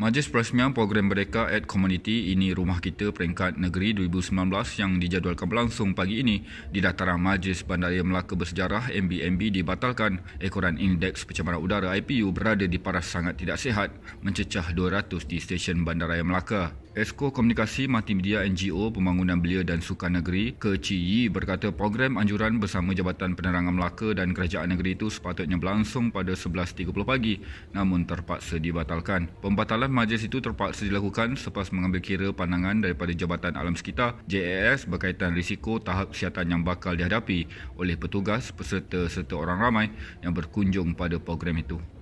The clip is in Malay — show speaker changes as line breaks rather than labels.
Majlis Perasmian Program mereka at Community ini rumah kita peringkat negeri 2019 yang dijadualkan berlangsung pagi ini di dataran Majlis Bandaraya Melaka Bersejarah MBMB dibatalkan ekoran indeks pencemaran udara IPU berada di paras sangat tidak sihat mencecah 200 di stesen Bandaraya Melaka. Esko Komunikasi Multimedia NGO Pembangunan Belia dan Sukan Negeri ke Yi berkata program anjuran bersama Jabatan Penerangan Melaka dan Kerajaan Negeri itu sepatutnya berlangsung pada 11.30 pagi namun terpaksa dibatalkan. Pembatalan Pengesahan majlis itu terpaksa dilakukan selepas mengambil kira pandangan daripada Jabatan Alam Sekitar JAS berkaitan risiko tahap kesihatan yang bakal dihadapi oleh petugas peserta serta orang ramai yang berkunjung pada program itu.